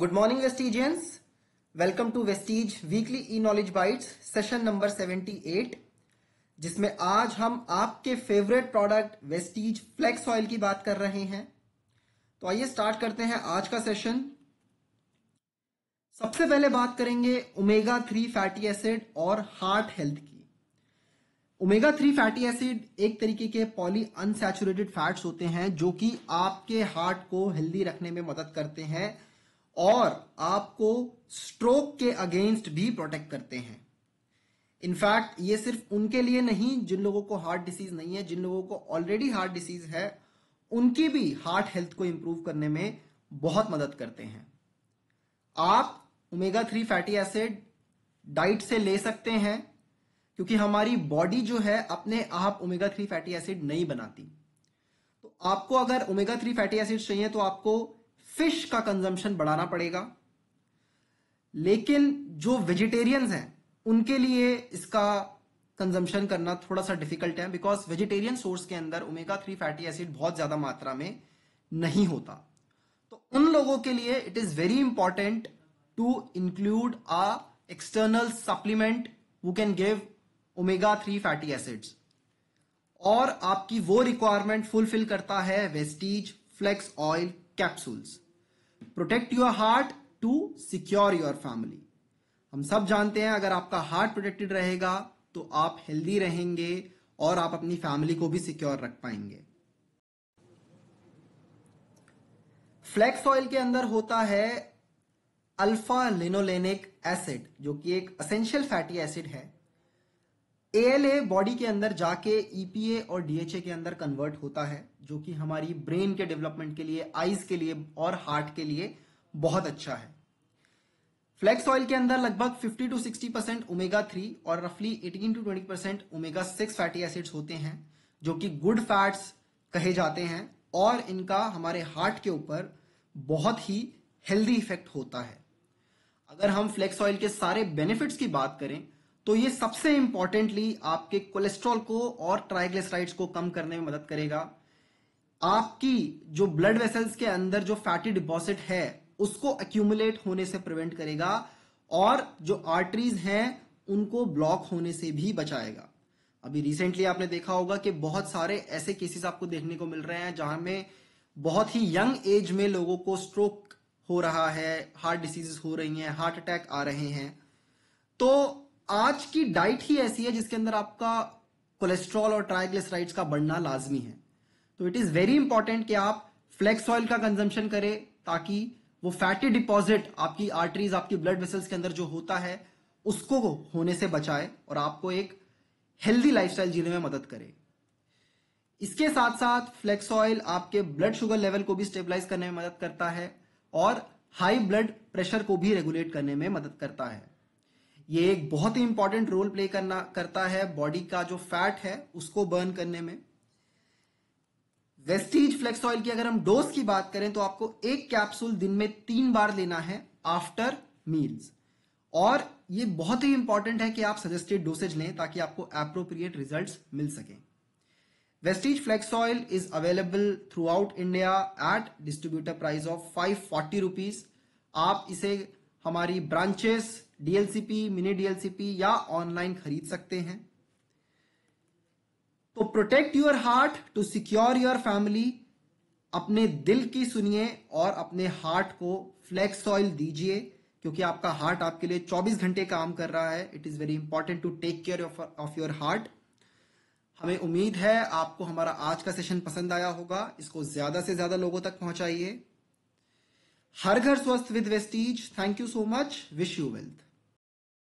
good morning Vestigians welcome to Vestige weekly e knowledge bites session number 78 जिसमें आज हम आपके favourite product Vestige flax oil की बात कर रहे हैं तो आइए स्टार्ट करते हैं आज का सेशन सबसे पहले बात करेंगे ओमेगा थ्री फैटी एसिड और हार्ट हेल्थ की ओमेगा थ्री फैटी एसिड एक तरीके के पॉली अनसेचुरेटेड फैट्स होते हैं जो कि आपके हार्ट को हेल्दी रखने में मदद करते हैं और आपको स्ट्रोक के अगेंस्ट भी प्रोटेक्ट करते हैं इनफैक्ट ये सिर्फ उनके लिए नहीं जिन लोगों को हार्ट डिसीज नहीं है जिन लोगों को ऑलरेडी हार्ट डिसीज है उनकी भी हार्ट हेल्थ को इंप्रूव करने में बहुत मदद करते हैं आप omega three fatty acid diet से ले सकते हैं क्योंकि हमारी बॉडी जो है अपने आप ओमेगा थ्री फैटी एसिड नहीं बनाती तो आपको अगर ओमेगा थ्री फैटी एसिड चाहिए तो आपको फिश का कंजम्पशन बढ़ाना पड़ेगा लेकिन जो वेजिटेरियंस हैं उनके लिए इसका कंजम्पशन करना थोड़ा सा डिफिकल्ट है बिकॉज वेजिटेरियन सोर्स के अंदर ओमेगा थ्री फैटी एसिड बहुत ज़्यादा मात्रा में नहीं होता तो उन लोगों के लिए it is very important to include a external supplement वो can give omega three fatty acids और आपकी वो रिक्वायरमेंट फुलफिल करता है Vestige flax oil capsules protect your heart to secure your family हम सब जानते हैं अगर आपका हार्ट प्रोटेक्टेड रहेगा तो आप हेल्दी रहेंगे और आप अपनी फैमिली को भी सिक्योर रख पाएंगे फ्लेक्स ऑयल के अंदर होता है अल्फा लिनोलेनिक एसिड जो कि एक असेंशियल फैटी एसिड है ए बॉडी के अंदर जाके ईपीए e और डीएचए के अंदर कन्वर्ट होता है जो कि हमारी ब्रेन के डेवलपमेंट के लिए आईज के लिए और हार्ट के लिए बहुत अच्छा है फ्लैक्स ऑयल के अंदर लगभग 50 टू 60 परसेंट ओमेगा थ्री और रफली 18 to 20 percent omega six fatty acids होते हैं जो कि गुड फैट्स कहे जाते हैं और इनका हमारे हार्ट के ऊपर बहुत ही हेल्दी इफेक्ट होता है अगर हम फ्लैक्स ऑयल के सारे बेनिफिट्स की बात करें तो ये सबसे इंपॉर्टेंटली आपके कोलेस्ट्रॉल को और ट्राइग्लिसराइड्स को कम करने में मदद करेगा आपकी जो ब्लड वेसल्स के अंदर जो फैटी डिपॉजिट है उसको अक्यूमुलेट होने से प्रिवेंट करेगा और जो आर्टरीज हैं उनको ब्लॉक होने से भी बचाएगा अभी रिसेंटली आपने देखा होगा कि बहुत सारे ऐसे केसेस आपको देखने को मिल रहे हैं जहां में बहुत ही यंग एज में लोगों को स्ट्रोक हो रहा है हार्ट डिसीज हो रही हैं हार्ट अटैक आ रहे हैं तो आज की डाइट ही ऐसी है जिसके अंदर आपका कोलेस्ट्रॉल और ट्राइग्लिसराइड्स का बढ़ना लाजमी है तो इट इज वेरी इंपॉर्टेंट कि आप फ्लेक्स ऑयल का कंजम्पशन करें ताकि वो फैटी डिपॉजिट आपकी आर्टरीज आपकी ब्लड वेसल्स के अंदर जो होता है उसको होने से बचाए और आपको एक हेल्दी लाइफस्टाइल जीने में मदद करे इसके साथ साथ फ्लेक्स ऑयल आपके ब्लड शुगर लेवल को भी स्टेबलाइज करने में मदद करता है और हाई ब्लड प्रेशर को भी रेगुलेट करने में मदद करता है ये एक बहुत ही इंपॉर्टेंट रोल प्ले करना करता है बॉडी का जो फैट है उसको बर्न करने में वेस्टीज फ्लेक्स ऑयल की अगर हम डोज की बात करें तो आपको एक कैप्सूल दिन में तीन बार लेना है आफ्टर मील्स और ये बहुत ही इंपॉर्टेंट है कि आप सजेस्टेड डोसेज लें ताकि आपको अप्रोप्रिएट रिजल्ट्स मिल सकें Vestige flax oil is available throughout India at distributor price of five forty rupees आप इसे हमारी ब्रांचेस डीएलसीपी मिनी डीएलसीपी या ऑनलाइन खरीद सकते हैं तो protect your heart to secure your family अपने दिल की सुनिए और अपने हार्ट को फ्लैक्स ऑयल दीजिए क्योंकि आपका हार्ट आपके लिए 24 घंटे काम कर रहा है it is very important to take care of your heart हमें उम्मीद है आपको हमारा आज का सेशन पसंद आया होगा इसको ज्यादा से ज्यादा लोगों तक पहुंचाइए हर घर स्वस्थ with Vestige thank you so much wish you wealth